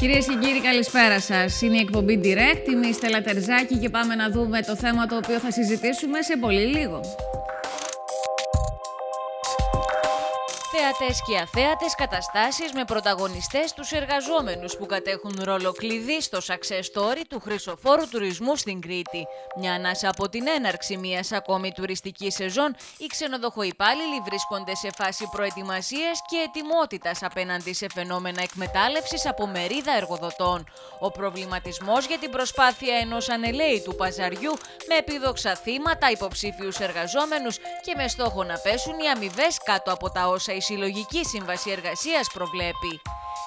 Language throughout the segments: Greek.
Κυρίες και κύριοι, καλησπέρα σας. Είναι η εκπομπή Direct. Είμαι η Στέλλα Τερζάκη και πάμε να δούμε το θέμα το οποίο θα συζητήσουμε σε πολύ λίγο. θεάτες και αθέατες καταστάσεις με πρωταγωνιστές τους εργαζόμενους που κατέχουν ρόλο κλειδί στο success story του χρυσοφόρου τουρισμού στην Κρήτη. Μια ανάσα από την έναρξη μιας ακόμη τουριστικής σεζόν, οι ξενοδοχοϊπάλληλοι βρίσκονται σε φάση προετοιμασίας και ετοιμότητας απέναντι σε φαινόμενα εκμετάλλευσης από μερίδα εργοδοτών. Ο προβληματισμός για την προσπάθεια ενός του παζαριού με επίδοξα θύματα, υποψήφιους εργαζόμενους και με στόχο να πέσουν οι αμοιβές κάτω από τα όσα οι Λογική σύμβαση εργασίας προβλέπει.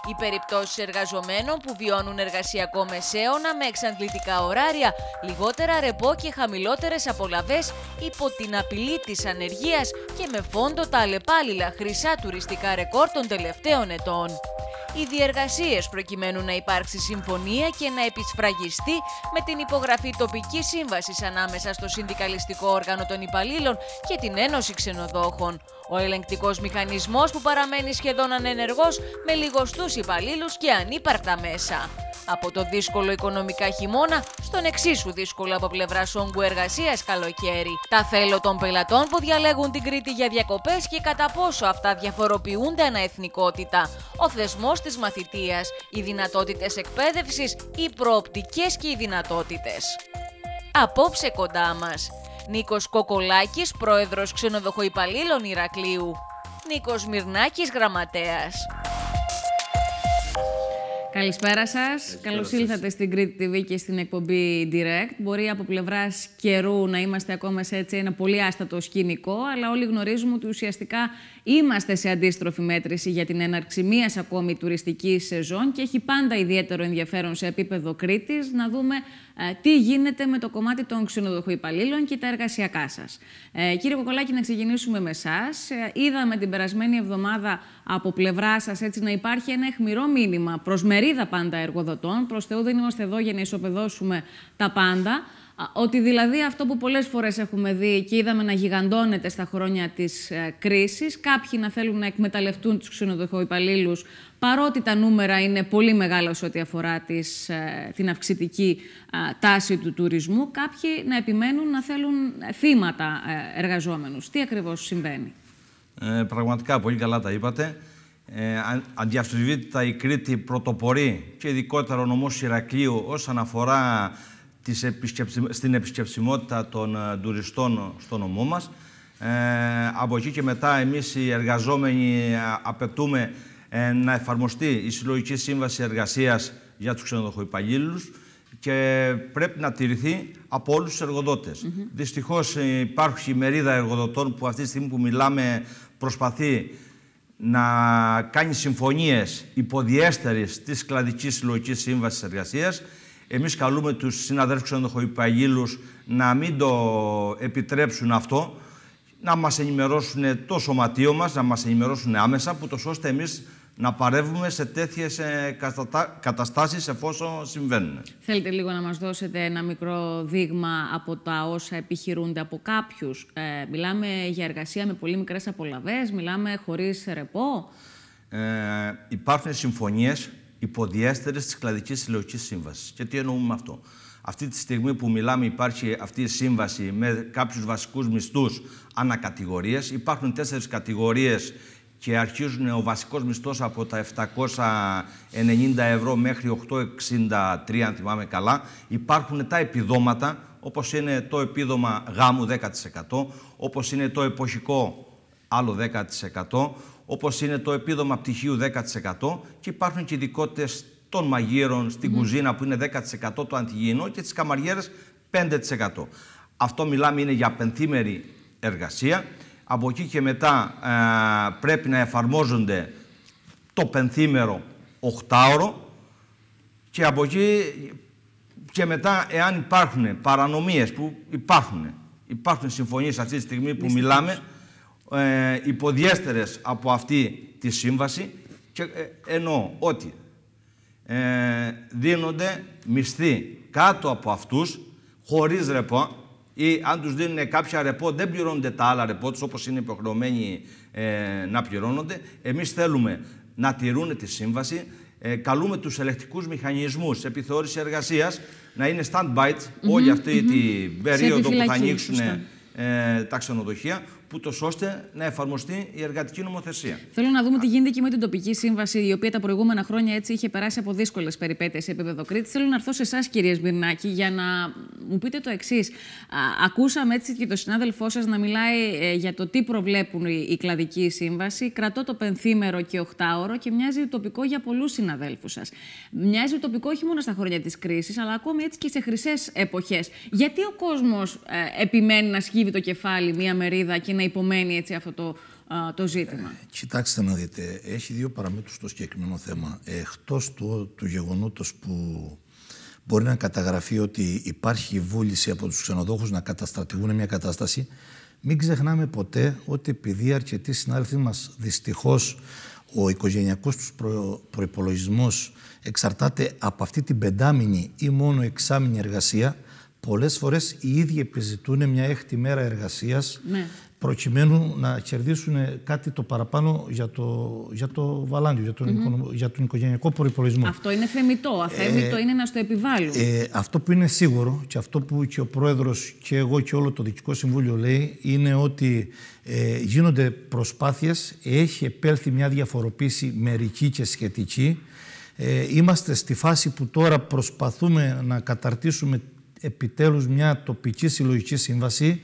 Οι περιπτώσεις εργαζομένων που βιώνουν εργασιακό μεσαίωνα με εξαντλητικά ωράρια, λιγότερα ρεπό και χαμηλότερες απολαυέ υπό την απειλή της ανεργίας και με φόντο τα αλλεπάλληλα χρυσά τουριστικά ρεκόρ των τελευταίων ετών. Οι διεργασίες προκειμένου να υπάρξει συμφωνία και να επισφραγιστεί με την υπογραφή τοπική σύμβασης ανάμεσα στο Συνδικαλιστικό Όργανο των Υπαλλήλων και την Ένωση Ξενοδόχων. Ο ελεγκτικός μηχανισμός που παραμένει σχεδόν ανενεργός με λιγοστού υπαλλήλου υπαλλήλους και ανύπαρκτα μέσα. Από το δύσκολο οικονομικά χειμώνα στον εξίσου δύσκολο από πλευράς όγκου εργασίας καλοκαίρι. Τα θέλω των πελατών που διαλέγουν την Κρήτη για διακοπές και κατά πόσο αυτά διαφοροποιούνται ανά εθνικότητα. Ο θεσμός της μαθητείας, οι δυνατότητες εκπαίδευσης, οι προοπτικές και οι δυνατότητες. Απόψε κοντά μας. Νίκος Κοκολάκης, πρόεδρος ξενοδοχοϊπαλλήλων Ηρακλείου. Νίκος Μυρνάκης, γραμματέας. Καλησπέρα σας. Καλώ ήλθατε στην Κρήτη TV και στην εκπομπή Direct. Μπορεί από πλευράς καιρού να είμαστε ακόμα σε έτσι ένα πολύ άστατο σκηνικό, αλλά όλοι γνωρίζουμε ότι ουσιαστικά είμαστε σε αντίστροφη μέτρηση για την έναρξη μία ακόμη τουριστικής σεζόν και έχει πάντα ιδιαίτερο ενδιαφέρον σε επίπεδο Κρήτης να δούμε ε, τι γίνεται με το κομμάτι των υπαλλήλων και τα εργασιακά σας. Ε, κύριε Κοκολάκη, να ξεκινήσουμε με εσάς. Ε, είδαμε την περασμένη εβδομάδα από πλευρά σας έτσι να υπάρχει ένα αιχμηρό μήνυμα προς μερίδα πάντα εργοδοτών. Προς Θεού δεν είμαστε εδώ για να ισοπεδώσουμε τα πάντα. Ότι δηλαδή αυτό που πολλές φορές έχουμε δει και είδαμε να γιγαντώνεται στα χρόνια της ε, κρίσης, κάποιοι να θέλουν να εκμεταλλευτούν τους ξενοδοχοϊπαλλήλους, παρότι τα νούμερα είναι πολύ μεγάλα σε ό,τι αφορά τις, ε, την αυξητική τάση του τουρισμού, κάποιοι να επιμένουν να θέλουν ε, θύματα εργαζόμενους. Τι ακριβώς συμβαίνει. Ε, πραγματικά πολύ καλά τα είπατε. Ε, η Κρήτη πρωτοπορεί και ειδικότερα ο νομός Ηρακλείου όσον αφορά της στην επισκεψιμότητα των ε, τουριστών στο νομό μας. Ε, από εκεί και μετά εμείς οι εργαζόμενοι ε, απαιτούμε ε, να εφαρμοστεί η Συλλογική Σύμβαση Εργασίας για τους ξενοδοχοϊπαγήλους και πρέπει να τηρηθεί από όλους τους εργοδότες. Mm Δυστυχώς υπάρχει η μερίδα εργοδοτών που αυτή τη στιγμή που μιλάμε προσπαθεί να κάνει συμφωνίες υποδιέστερης της κλαδικής συλλογικής σύμβασης εργασίας εμείς καλούμε τους συναδέλφους ενδοχοϊπαγήλους να μην το επιτρέψουν αυτό, να μας ενημερώσουν το σωματείο μας, να μας ενημερώσουν άμεσα, που το ώστε εμείς να παρεύουμε σε τέτοιες ε, καταστάσεις εφόσον συμβαίνουν. Θέλετε λίγο να μας δώσετε ένα μικρό δείγμα από τα όσα επιχειρούνται από κάποιους. Ε, μιλάμε για εργασία με πολύ μικρές απολαβές, μιλάμε χωρίς ρεπό. Ε, υπάρχουν συμφωνίες υποδιέστερες της κλαδικής συλλογικής σύμβασης. Και τι εννοούμε με αυτό. Αυτή τη στιγμή που μιλάμε υπάρχει αυτή η σύμβαση με κάποιους βασικούς μισθούς ανακατηγορίες. Υπάρχουν τέσσερις κατηγορίες και αρχίζουν ο βασικός μισθός από τα 790 ευρώ μέχρι 863 αν θυμάμαι καλά. Υπάρχουν τα επιδόματα όπως είναι το επίδομα γάμου 10%, όπως είναι το εποχικό άλλο 10%, Όπως είναι το επίδομα πτυχίου 10% και υπάρχουν και ειδικότητες των μαγείρων στην ναι. κουζίνα που είναι 10% το αντιγυνό και τις καμαριέρες 5%. Αυτό μιλάμε είναι για πενθήμερη εργασία. Από εκεί και μετά ε, πρέπει να εφαρμόζονται το πενθήμερο 8ωρο και από εκεί και μετά εάν υπάρχουν παρανομίες που υπάρχουν, υπάρχουν συμφωνίες αυτή τη στιγμή που μιλάμε, ε, υποδιέστερες από αυτή τη σύμβαση και ε, ότι ε, δίνονται μισθοί κάτω από αυτούς χωρίς ρεπό ή αν τους δίνουν κάποια ρεπό δεν πληρώνονται τα άλλα ρεπό τους όπως είναι υποχρεωμένοι ε, να πληρώνονται. Εμείς θέλουμε να τηρούν τη σύμβαση, ε, καλούμε τους ελεκτικούς μηχανισμούς επιθεώρησης εργασίας να είναι stand-by όλη αυτή mm την περίοδο που θα ανοίξουν τα ξενοδοχεία, ούτως ώστε να εφαρμοστεί η εργατική νομοθεσία. Θέλω να δούμε τι γίνεται και με την τοπική σύμβαση, η οποία τα προηγούμενα χρόνια έτσι είχε περάσει από δύσκολες περιπέτειες σε επίπεδο Κρήτη. Θέλω να έρθω σε εσάς, κυρία Σμπυρνάκη, για να μου πείτε το εξής. Ακούσαμε έτσι και τον συνάδελφό σας να μιλάει ε, για το τι προβλέπουν η, η κλαδική σύμβαση. Κρατώ το πενθήμερο και οχτάωρο και μοιάζει τοπικό για πολλούς συναδέλφους σας. Μοιάζει τοπικό όχι μόνο στα χρόνια της κρίσης, αλλά ακόμη έτσι και σε χρυσές εποχές. Γιατί ο κόσμος ε, επιμένει να σκύβει το κεφάλι μία μερίδα και να να υπομένει έτσι αυτό το, το ζήτημα. Ε, κοιτάξτε να δείτε, έχει δύο παραμέτρους στο συγκεκριμένο θέμα. Εκτός του, του γεγονότος που μπορεί να καταγραφεί ότι υπάρχει βούληση από τους ξενοδόχους να καταστρατηγούν μια κατάσταση, μην ξεχνάμε ποτέ ότι επειδή αρκετοί συνάδελφοί μας δυστυχώς ο οικογενειακός τους προ, προϋπολογισμός εξαρτάται από αυτή την πεντάμινη ή μόνο εξάμινη εργασία, πολλές φορές οι ίδιοι επιζητούν μια έκτη μέρα εργασίας ναι προκειμένου να κερδίσουν κάτι το παραπάνω για το, για το βαλάντιο, για τον, mm -hmm. για τον οικογενειακό προπολογισμό. Αυτό είναι θεμητό. Αθέμητο ε, είναι να στο επιβάλλουν. Ε, αυτό που είναι σίγουρο και αυτό που και ο Πρόεδρος και εγώ και όλο το Διοικητικό Συμβούλιο λέει είναι ότι ε, γίνονται προσπάθειες, έχει επέλθει μια διαφοροποίηση μερική και σχετική. Ε, είμαστε στη φάση που τώρα προσπαθούμε να καταρτήσουμε επιτέλους μια τοπική συλλογική σύμβαση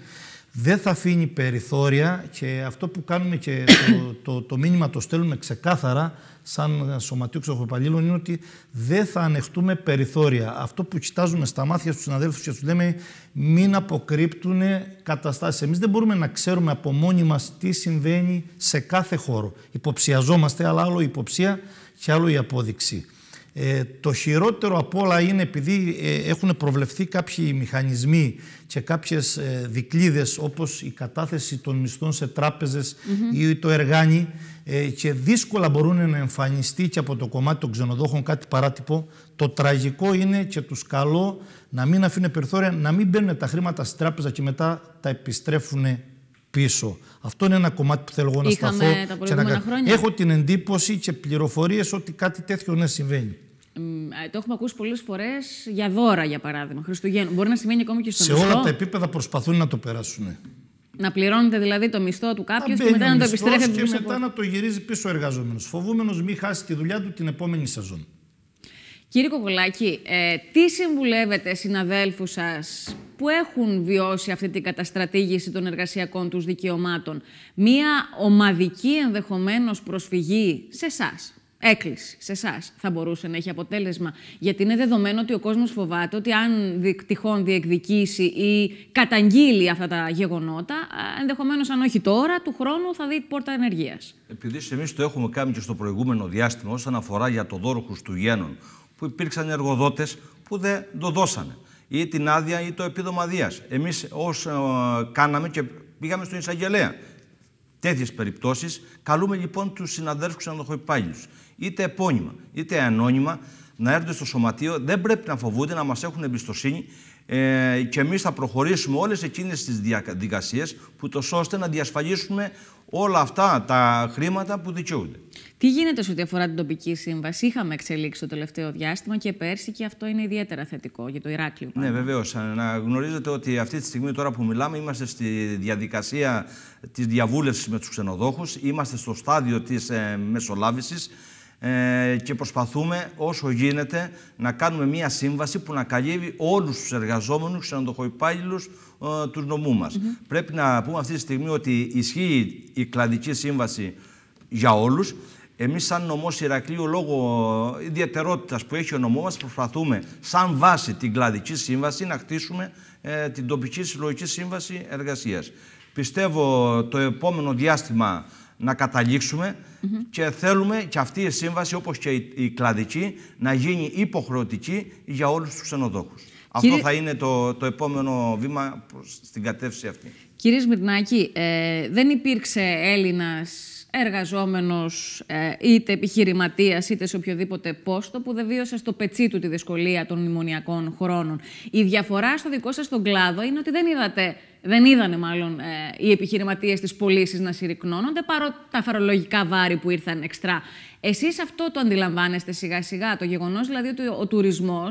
δεν θα αφήνει περιθώρια και αυτό που κάνουμε και το, το, το μήνυμα το στέλνουμε ξεκάθαρα σαν σωματείο Ξεχωριπαλλήλων είναι ότι δεν θα ανεχτούμε περιθώρια. Αυτό που κοιτάζουμε στα μάτια στους συναδέλφους και τους λέμε μην αποκρύπτουν καταστάσεις. Εμείς δεν μπορούμε να ξέρουμε από μόνοι μας τι συμβαίνει σε κάθε χώρο. Υποψιαζόμαστε, αλλά άλλο υποψία και άλλο η απόδειξη. Ε, το χειρότερο απ' όλα είναι επειδή ε, έχουν προβλεφθεί κάποιοι μηχανισμοί και κάποιες ε, δικλίδες όπως η κατάθεση των μισθών σε τράπεζες ή το εργάνι ε, και δύσκολα μπορούν να εμφανιστεί και από το κομμάτι των ξενοδόχων κάτι παράτυπο. Το τραγικό είναι και τους καλό να μην αφήνουν περιθώρια, να μην μπαίνουν τα χρήματα στη τράπεζα και μετά τα επιστρέφουν πίσω. Αυτό είναι ένα κομμάτι που θέλω να Είχαμε σταθώ. Τα να... Έχω την εντύπωση και πληροφορίες ότι κάτι τέτοιο ναι συμβαίνει. Το έχουμε ακούσει πολλές φορές για δώρα, για παράδειγμα. Χριστουγέννου. Μπορεί να συμβαίνει ακόμη και στο Σε όλα τα επίπεδα προσπαθούν να το περάσουν. Να πληρώνετε δηλαδή το μισθό του κάποιου και μετά να το επιστρέφετε πίσω. Και μετά να το γυρίζει πίσω ο εργαζόμενος. Φοβούμενος μην χάσει τη δουλειά του την επόμενη σεζόν. Κύριε Κοκολάκη, ε, τι συμβουλεύετε συναδέλφους σας, που έχουν βιώσει αυτή την καταστρατήγηση των εργασιακών τους δικαιωμάτων. Μία ομαδική ενδεχομένως προσφυγή σε εσάς. Έκκληση σε εσάς θα μπορούσε να έχει αποτέλεσμα. Γιατί είναι δεδομένο ότι ο κόσμος φοβάται ότι αν τυχόν διεκδικήσει ή καταγγείλει αυτά τα γεγονότα, ενδεχομένως αν όχι τώρα, του χρόνου θα δει πόρτα ενεργείας. Επειδή εμείς το έχουμε κάνει και στο προηγούμενο διάστημα, όσον αφορά για το του Χριστουγέννων, που υπήρξαν εργοδότες που δεν το δώσανε ή την άδεια ή το επίδομα δία. Εμείς ως ε, κάναμε και πήγαμε στον εισαγγελέα. Τέτοιες περιπτώσεις καλούμε λοιπόν τους συναδέλφους ξενοδοχοϊπάγγελου, είτε επώνυμα είτε ανώνυμα, να έρθουν στο σωματείο. Δεν πρέπει να φοβούνται να μας έχουν εμπιστοσύνη ε, και εμείς θα προχωρήσουμε όλες εκείνες τις διαδικασίες που το ώστε να διασφαλίσουμε όλα αυτά τα χρήματα που δικαιούνται. Τι γίνεται σε ό,τι αφορά την τοπική σύμβαση. Είχαμε εξελίξει το τελευταίο διάστημα και πέρσι και αυτό είναι ιδιαίτερα θετικό για το Ηράκλειο. Ναι, βεβαίως. Να γνωρίζετε ότι αυτή τη στιγμή τώρα που μιλάμε είμαστε στη διαδικασία της διαβούλευσης με τους ξενοδόχους. Είμαστε στο στάδιο της ε, μεσολάβησης ε, και προσπαθούμε όσο γίνεται να κάνουμε μία σύμβαση που να καλύβει όλους τους εργαζόμενους, ξενοδοχοϊπάλληλους ε, του νομού μας. Πρέπει να πούμε αυτή τη στιγμή ότι ισχύει η κλαδική σύμβαση για όλους. Εμείς σαν νομός Ηρακλείου λόγω ιδιαιτερότητας που έχει ο νομός μας προσπαθούμε σαν βάση την κλαδική σύμβαση να χτίσουμε ε, την τοπική συλλογική σύμβαση εργασίας. Πιστεύω το επόμενο διάστημα να καταλήξουμε και θέλουμε και αυτή η σύμβαση, όπως και η, κλαδική, να γίνει υποχρεωτική για όλους τους ξενοδόχους. Αυτό θα είναι το, το επόμενο βήμα στην κατεύθυνση αυτή. Κύριε Σμυρνάκη, ε, δεν υπήρξε Έλληνας εργαζόμενος ε, είτε επιχειρηματίας είτε σε οποιοδήποτε πόστο που δεν βίωσε στο πετσί του τη δυσκολία των μνημονιακών χρόνων. Η διαφορά στο δικό σας τον κλάδο είναι ότι δεν είδατε δεν είδανε μάλλον ε, οι επιχειρηματίες τις πωλήσεις να συρρυκνώνονται, παρότι τα φορολογικά βάρη που ήρθαν εξτρά. Εσείς αυτό το αντιλαμβάνεστε σιγά-σιγά, το γεγονός δηλαδή ότι ο τουρισμό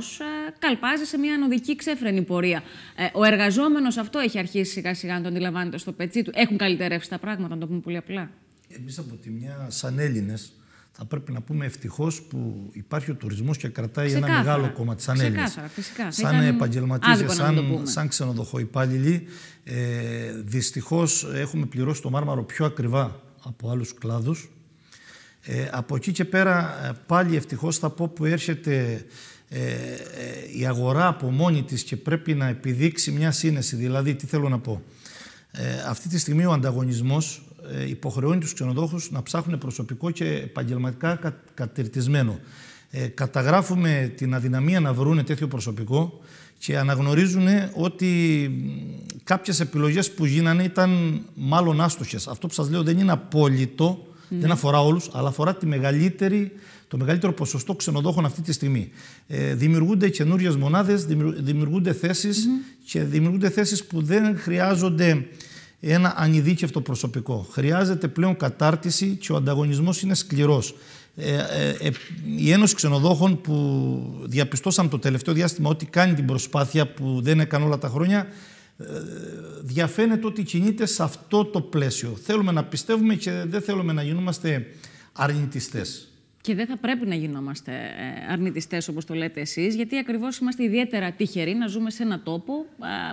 ε, καλπάζει σε μια ανωδική ξέφρενη πορεία. Ε, ο εργαζόμενος αυτό έχει αρχίσει σιγά-σιγά να το αντιλαμβάνεται στο πετσί του. Έχουν καλυτερεύσει τα πράγματα, να το πούμε πολύ απλά. Εμείς από τη μια, σαν Έλληνες, θα πρέπει να πούμε ευτυχώς που υπάρχει ο τουρισμός και κρατάει ένα μεγάλο κομμάτι τη Έλληνε. Σαν Ήταν... σαν, σαν ξενοδοχοϊπάλληλοι. Ε, Δυστυχώς έχουμε πληρώσει το μάρμαρο πιο ακριβά από άλλους κλάδους. Ε, από εκεί και πέρα, ε, πάλι ευτυχώς θα πω που έρχεται ε, ε η αγορά από μόνη της και πρέπει να επιδείξει μια σύνεση. Δηλαδή, τι θέλω να πω. Ε, αυτή τη στιγμή ο ανταγωνισμός ε, υποχρεώνει τους ξενοδόχους να ψάχνουν προσωπικό και επαγγελματικά κα, κατηρτισμένο. Ε, καταγράφουμε την αδυναμία να βρουν τέτοιο προσωπικό και αναγνωρίζουν ότι κάποιες επιλογές που γίνανε ήταν μάλλον άστοχες. Αυτό που σας λέω δεν είναι απόλυτο, ναι. δεν αφορά όλους, αλλά αφορά τη μεγαλύτερη, το μεγαλύτερο ποσοστό ξενοδόχων αυτή τη στιγμή. Ε, δημιουργούνται καινούριες μονάδες, δημιουργούνται θέσεις και δημιουργούνται θέσεις που δεν χρειάζονται ένα ανειδίκευτο προσωπικό. Χρειάζεται πλέον κατάρτιση και ο ανταγωνισμός είναι σκληρός. Ε, ε, ε, η Ένωση Ξενοδόχων που διαπιστώσαμε το τελευταίο διάστημα ότι κάνει την προσπάθεια που δεν έκανε όλα τα χρόνια ε, διαφαίνεται ότι κινείται σε αυτό το πλαίσιο. Θέλουμε να πιστεύουμε και δεν θέλουμε να γινόμαστε αρνητιστές και δεν θα πρέπει να γινόμαστε ε, αρνητιστές όπως το λέτε εσείς, γιατί ακριβώς είμαστε ιδιαίτερα τυχεροί να ζούμε σε ένα τόπο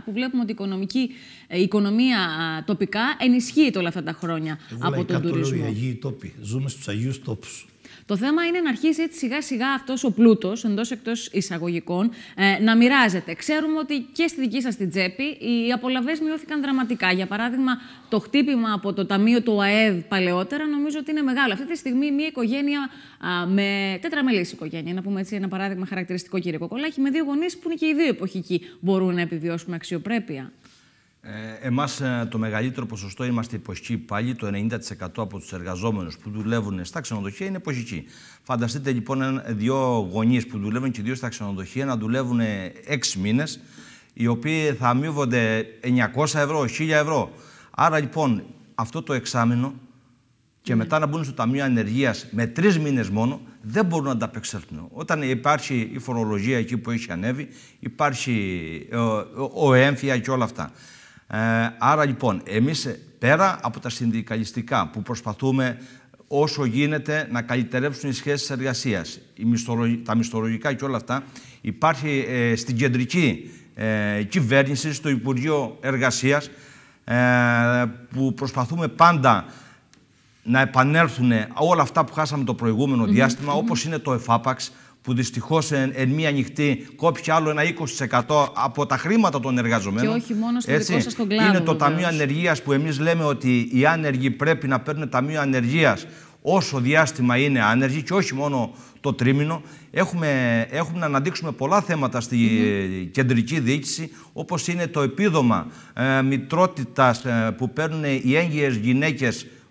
που βλέπουμε ότι η, οικονομική, ε, οικονομία τοπικά ενισχύεται όλα αυτά τα χρόνια από τον τουρισμό. Εγώ λέω οι Αγίοι Τόποι. Ζούμε στους Αγίους Τόπους. Το θέμα είναι να αρχίσει έτσι σιγά σιγά αυτός ο πλούτος, εντός εκτός εισαγωγικών, ε, να μοιράζεται. Ξέρουμε ότι και στη δική σας την τσέπη οι απολαυές μειώθηκαν δραματικά. Για παράδειγμα, το χτύπημα από το Ταμείο του ΑΕΔ παλαιότερα νομίζω ότι είναι μεγάλο. Αυτή τη στιγμή μια οικογένεια α, με τετραμελής οικογένεια, να πούμε έτσι ένα παράδειγμα χαρακτηριστικό κύριε Κοκολάκη, με δύο γονείς που είναι και οι δύο εποχικοί, μπορούν να επιβιώσουν με αξιοπρέπεια. Ε, Εμάς ε, το μεγαλύτερο ποσοστό είμαστε υποσχοί πάλι, το 90% από τους εργαζόμενους που δουλεύουν στα ξενοδοχεία είναι υποσχοί. Φανταστείτε λοιπόν δύο γονείς που δουλεύουν και δύο στα ξενοδοχεία να δουλεύουν ε, έξι μήνες, οι οποίοι θα αμείβονται 900 ευρώ, 1000 ευρώ. Άρα λοιπόν αυτό το εξάμεινο και μετά να μπουν στο Ταμείο Ανεργίας με τρεις μήνες μόνο, δεν μπορούν να ανταπεξέλθουν. Όταν υπάρχει η φορολογία εκεί που έχει ανέβει, υπάρχει ο, ο, ο έμφυα και όλα αυτά. Ε, άρα λοιπόν, εμείς ε, πέρα από τα συνδικαλιστικά που προσπαθούμε όσο γίνεται να καλυτερεύσουν οι σχέσεις εργασίας, τα μισθολογικά και όλα αυτά, υπάρχει ε, στην κεντρική κυβέρνηση, στο Υπουργείο Εργασίας, που προσπαθούμε πάντα να επανέλθουν όλα αυτά που χάσαμε το προηγούμενο διάστημα, όπως είναι το ΕΦΑΠΑΞ, που δυστυχώς εν, μία νυχτή κόπηκε άλλο ένα 20% από τα χρήματα των εργαζομένων. Και όχι μόνο στο Έτσι, δικό σας τον κλάδο. Είναι το Ταμείο Ανεργίας που εμείς λέμε ότι οι άνεργοι πρέπει να παίρνουν Ταμείο Ανεργίας όσο διάστημα είναι άνεργοι και όχι μόνο το τρίμηνο. Έχουμε, έχουμε να αναδείξουμε πολλά θέματα στη κεντρική διοίκηση, όπως είναι το επίδομα ε, ε που παίρνουν οι έγκυες γυναίκες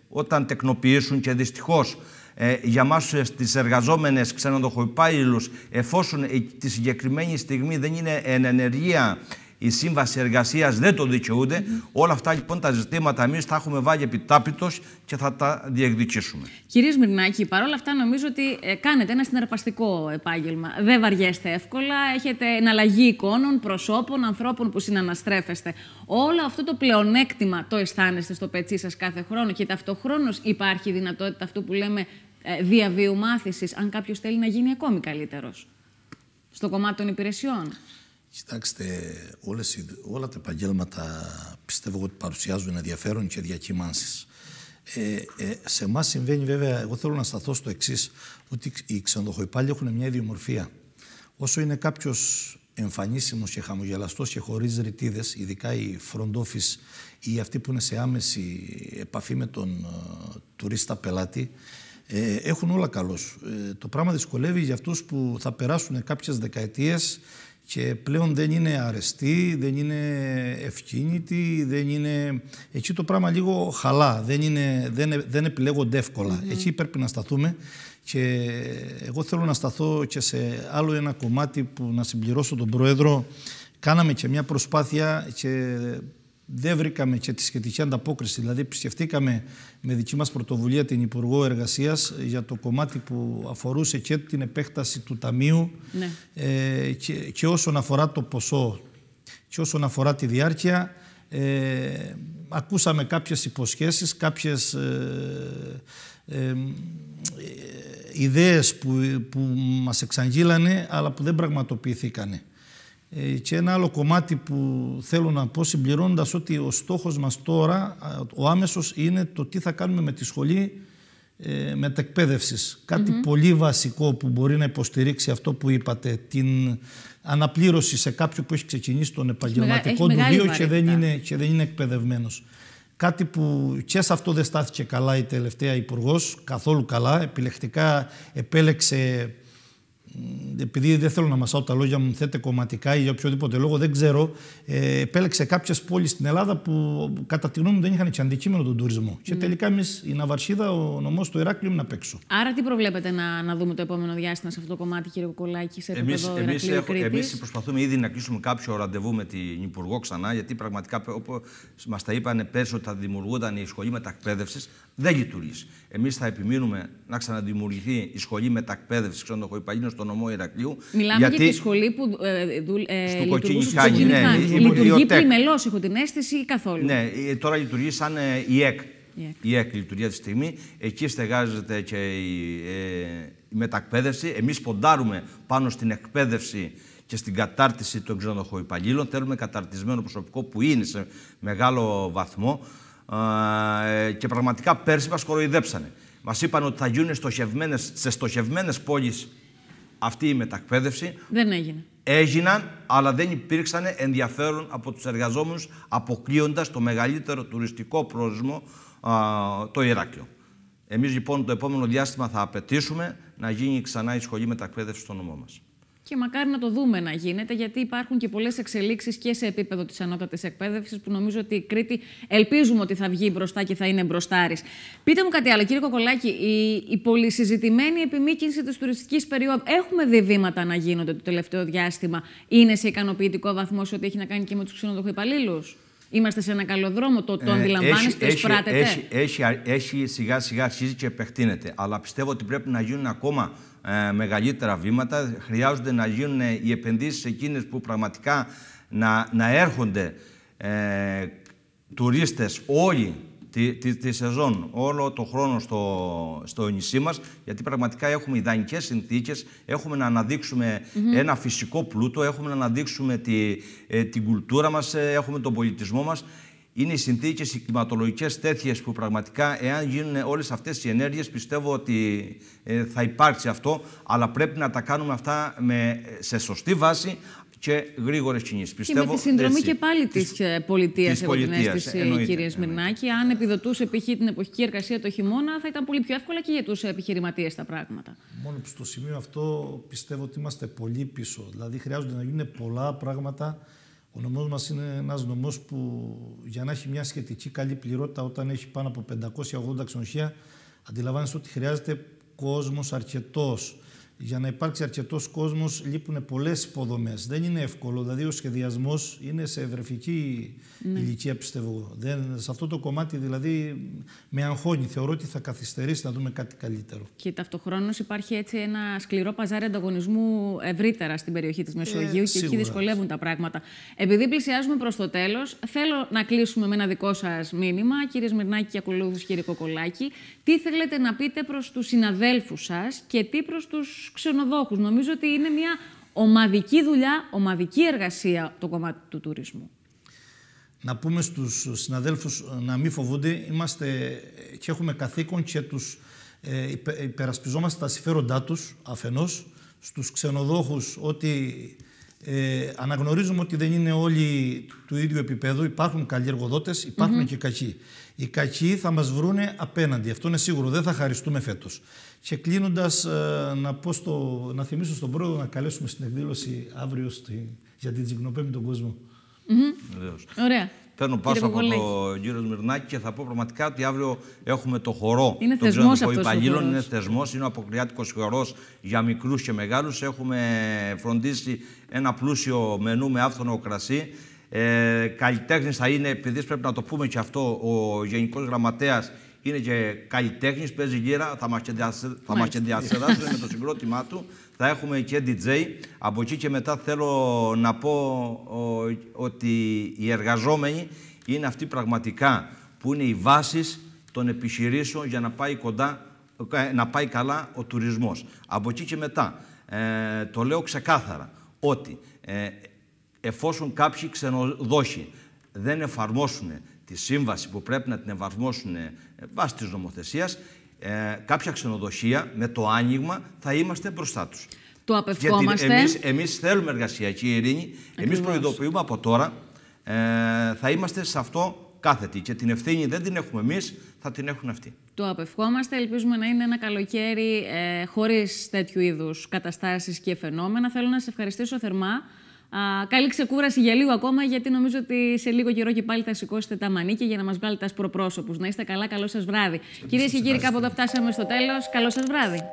όταν τεκνοποιήσουν και δυστυχώς ε, για μας ε, τις εργαζόμενες ξενοδοχοϊπάλληλους εφόσον ε, τη συγκεκριμένη στιγμή δεν είναι εν ενεργεία η σύμβαση εργασίας δεν το δικαιούνται. Mm Όλα αυτά λοιπόν τα ζητήματα εμείς τα έχουμε βάλει επιτάπητος και θα τα διεκδικήσουμε. Κύριε Μυρνάκη, παρόλα αυτά νομίζω ότι ε, κάνετε ένα συναρπαστικό επάγγελμα. Δεν βαριέστε εύκολα. Έχετε εναλλαγή εικόνων, προσώπων, ανθρώπων που συναναστρέφεστε. Όλο αυτό το πλεονέκτημα το αισθάνεστε στο πετσί σας κάθε χρόνο και ταυτοχρόνως υπάρχει δυνατότητα αυτού που λέμε ε, διαβίου μάθησης, αν κάποιος θέλει να γίνει ακόμη καλύτερος στο κομμάτι των υπηρεσιών. Κοιτάξτε, όλες, όλα τα επαγγέλματα πιστεύω ότι παρουσιάζουν ενδιαφέρον και διακυμάνσεις. Ε, ε, σε εμάς συμβαίνει βέβαια, εγώ θέλω να σταθώ στο εξής, ότι οι ξενοδοχοϊπάλοι έχουν μια ιδιομορφία. Όσο είναι κάποιος εμφανίσιμος και χαμογελαστός και χωρίς ρητίδες, ειδικά οι front office ή αυτοί που είναι σε άμεση επαφή με τον ε, τουρίστα πελάτη, ε, έχουν όλα καλώς. Ε, το πράγμα δυσκολεύει για αυτούς που θα περάσουν κάποιες δεκαετίες και πλέον δεν είναι αρεστή, δεν είναι ευκίνητη, δεν είναι... Εκεί το πράγμα λίγο χαλά, δεν, είναι, δεν, ε- δεν επιλέγονται εύκολα. Mm -hmm. Εκεί πρέπει να σταθούμε και εγώ θέλω να σταθώ και σε άλλο ένα κομμάτι που να συμπληρώσω τον Πρόεδρο. Κάναμε και μια προσπάθεια και δεν βρήκαμε και τη σχετική ανταπόκριση. Δηλαδή, επισκεφτήκαμε με δική μας πρωτοβουλία την Υπουργό Εργασίας για το κομμάτι που αφορούσε και την επέκταση του Ταμείου ναι. ε, και, και όσον αφορά το ποσό και όσον αφορά τη διάρκεια. Ε, ακούσαμε κάποιες υποσχέσεις, κάποιες ε, ε, ιδέες που, που μας εξαγγείλανε αλλά που δεν πραγματοποιηθήκανε. Ε, και ένα άλλο κομμάτι που θέλω να πω συμπληρώνοντας ότι ο στόχος μας τώρα, ο άμεσος είναι το τι θα κάνουμε με τη σχολή ε, μετεκπαίδευσης. Κάτι πολύ βασικό που μπορεί να υποστηρίξει αυτό που είπατε, την αναπλήρωση σε κάποιο που έχει ξεκινήσει τον επαγγελματικό του βίο και, δεν είναι, και δεν είναι εκπαιδευμένος. Κάτι που και σε αυτό δεν στάθηκε καλά η τελευταία υπουργός, καθόλου καλά. Επιλεκτικά επέλεξε επειδή δεν θέλω να μασάω τα λόγια μου, θέτε κομματικά ή για οποιοδήποτε λόγο, δεν ξέρω, ε, επέλεξε κάποιες πόλεις στην Ελλάδα που κατά τη γνώμη μου δεν είχαν και αντικείμενο τον τουρισμό. Mm. Και τελικά εμείς η Ναυαρχίδα, ο νομός του Ηράκλειο ήμουν απ' έξω. Άρα τι προβλέπετε να, να δούμε το επόμενο διάστημα σε αυτό το κομμάτι, κύριε Κοκολάκη, σε επίπεδο εμείς, εμείς προσπαθούμε ήδη να κλείσουμε κάποιο ραντεβού με την Υπουργό ξανά, γιατί πραγματικά όπω μας τα είπαν πέρσι ότι θα δημιουργούνταν η σχολή μετακπαίδευσης, δεν λειτουργεί. Εμείς θα επιμείνουμε να ξαναδημιουργηθεί η σχολή μετακπαίδευσης έχω στο νομό Ηρακλείου. Μιλάμε για τη σχολή που ε, δου, ε, στο λειτουργούσε στο ναι, ναι, Λειτουργεί πλημελώς, έχω την αίσθηση, ή καθόλου. Ναι, ε, τώρα λειτουργεί σαν ε, η ΕΚ. Η ΕΚ λειτουργεί αυτή τη στιγμή. Εκεί στεγάζεται και η, ε, η μετακπαίδευση. Εμείς ποντάρουμε πάνω στην εκπαίδευση και στην κατάρτιση των ξενοδοχοϊπαλλήλων. Θέλουμε καταρτισμένο προσωπικό που είναι σε μεγάλο βαθμό. Ε, και πραγματικά πέρσι μας κοροϊδέψανε. Μας είπαν ότι θα γίνουν σε στοχευμένες πόλεις αυτή η μετακπαίδευση. Δεν έγινε. Έγιναν, αλλά δεν υπήρξαν ενδιαφέρον από τους εργαζόμενους αποκλείοντας το μεγαλύτερο τουριστικό προορισμό, το Ηράκλειο. Εμείς λοιπόν το επόμενο διάστημα θα απαιτήσουμε να γίνει ξανά η σχολή μετακπαίδευσης στο νομό μας. Και μακάρι να το δούμε να γίνεται, γιατί υπάρχουν και πολλές εξελίξεις και σε επίπεδο της ανώτατης εκπαίδευσης, που νομίζω ότι η Κρήτη ελπίζουμε ότι θα βγει μπροστά και θα είναι μπροστάρης. Πείτε μου κάτι άλλο, κύριε Κοκολάκη, η, η πολυσυζητημένη επιμήκυνση της τουριστικής περίοδου. Έχουμε δει βήματα να γίνονται το τελευταίο διάστημα. Είναι σε ικανοποιητικό βαθμό σε ό,τι έχει να κάνει και με τους ξενοδοχοϊπαλλήλους είμαστε σε ένα καλό δρόμο, το, το ε, αντιλαμβάνεστε, το εισπράτετε. Έχει, σιγά σιγά αρχίζει και επεκτείνεται. Αλλά πιστεύω ότι πρέπει να γίνουν ακόμα ε, μεγαλύτερα βήματα. Χρειάζονται να γίνουν ε, οι επενδύσεις εκείνες που πραγματικά να, να έρχονται ε, τουρίστες όλοι τη, τη, σεζόν, όλο το χρόνο στο, στο νησί μας, γιατί πραγματικά έχουμε ιδανικές συνθήκες, έχουμε να αναδείξουμε ένα φυσικό πλούτο, έχουμε να αναδείξουμε τη, ε, την κουλτούρα μας, ε, έχουμε τον πολιτισμό μας. Είναι οι συνθήκες, οι κλιματολογικές τέτοιες που πραγματικά, εάν γίνουν όλες αυτές οι ενέργειες, πιστεύω ότι ε, θα υπάρξει αυτό, αλλά πρέπει να τα κάνουμε αυτά με, σε σωστή βάση, και γρήγορες κινήσεις. Πιστεύω. με τη συνδρομή και πάλι της πολιτεία, έχω πολιτείας, την αίσθηση, κύριε Σμυρνάκη. Αν επιδοτούσε π.χ. την εποχική εργασία το χειμώνα, θα ήταν πολύ πιο εύκολα και για του επιχειρηματίες τα πράγματα. Μόνο που στο σημείο αυτό πιστεύω ότι είμαστε πολύ πίσω. Δηλαδή, χρειάζονται να γίνουν πολλά πράγματα. Ο νομός μας είναι ένας νομός που για να έχει μια σχετική καλή πληρότητα, όταν έχει πάνω από 580 ξενοχεία, αντιλαμβάνεσαι ότι χρειάζεται κόσμος αρκετός για να υπάρξει αρκετός κόσμος, λείπουν πολλές υποδομές. Δεν είναι εύκολο. Δηλαδή, ο σχεδιασμός είναι σε ευρεφική ναι. ηλικία, πιστεύω. Δεν, σε αυτό το κομμάτι, δηλαδή, με αγχώνει. Θεωρώ ότι θα καθυστερήσει να δούμε κάτι καλύτερο. Και ταυτοχρόνως υπάρχει έτσι ένα σκληρό παζάρι ανταγωνισμού ευρύτερα στην περιοχή της ε, Μεσογείου και εκεί δυσκολεύουν τα πράγματα. Επειδή πλησιάζουμε προς το τέλος, θέλω να κλείσουμε με ένα δικό σας μήνυμα, κύριε Σμυρνάκη και ακολούθου κύριε Κοκολάκη. Τι θέλετε να πείτε προς τους συναδέλφους σας και τι προς τους ξενοδόχους. Νομίζω ότι είναι μια ομαδική δουλειά, ομαδική εργασία το κομμάτι του τουρισμού. Να πούμε στους συναδέλφους ε, να μην φοβούνται, είμαστε ε, και έχουμε καθήκον και τους ε, υπερασπιζόμαστε τα συμφέροντά τους αφενός, στους ξενοδόχους ότι ε, αναγνωρίζουμε ότι δεν είναι όλοι του ίδιου επίπεδου. Υπάρχουν καλοί εργοδότες, και κακοί. Οι κακοί θα μας βρούνε απέναντι. Αυτό είναι σίγουρο. Δεν θα χαριστούμε φέτος. Και κλείνοντας, ε, να, να θυμίσω στον πρόεδρο να καλέσουμε στην εκδήλωση αύριο στη, για την Τζιγνοπέμπη τον κοσμο Ωραία. Παίρνω πάσα από τον κύριο Σμυρνάκη και θα πω πραγματικά ότι αύριο έχουμε το χορό είναι των το υπαλλήλων. Είναι θεσμός, είναι ο αποκριάτικος χορός για μικρούς και μεγάλους. Έχουμε φροντίσει ένα πλούσιο μενού με άφθονο κρασί. Ε, Καλλιτέχνης θα είναι, επειδή πρέπει να το πούμε και αυτό, ο Γενικός Γραμματέας είναι και καλλιτέχνης, παίζει γύρα, θα μας και με το συγκρότημά του. Θα έχουμε και DJ. Από εκεί και μετά θέλω να πω ότι οι εργαζόμενοι είναι αυτοί πραγματικά που είναι οι βάσεις των επιχειρήσεων για να πάει, κοντά, ε, να πάει καλά ο τουρισμός. Από εκεί και μετά, ε, το λέω ξεκάθαρα, ότι ε, εφόσον κάποιοι ξενοδόχοι δεν εφαρμόσουν τη σύμβαση που πρέπει να την εφαρμόσουν ε, βάσει της νομοθεσίας, ε, κάποια ξενοδοχεία με το άνοιγμα θα είμαστε μπροστά τους. Το απευχόμαστε. Εμείς εμείς θέλουμε εργασιακή ειρήνη. Εμείς προειδοποιούμε από τώρα. Ε, θα είμαστε σε αυτό κάθετοι. Και την ευθύνη δεν την έχουμε εμείς, θα την έχουν αυτοί. Το απευχόμαστε. Ελπίζουμε να είναι ένα καλοκαίρι ε, χωρίς τέτοιου είδους καταστάσεις και φαινόμενα. Θέλω να σας ευχαριστήσω θερμά. Α, καλή ξεκούραση για λίγο ακόμα, γιατί νομίζω ότι σε λίγο καιρό και πάλι θα σηκώσετε τα μανίκια για να μας βγάλετε ασπροπρόσωπου. Να είστε καλά, καλό σας βράδυ. Κυρίες και κύριοι, κάποτε φτάσαμε στο τέλος. Καλό σας βράδυ.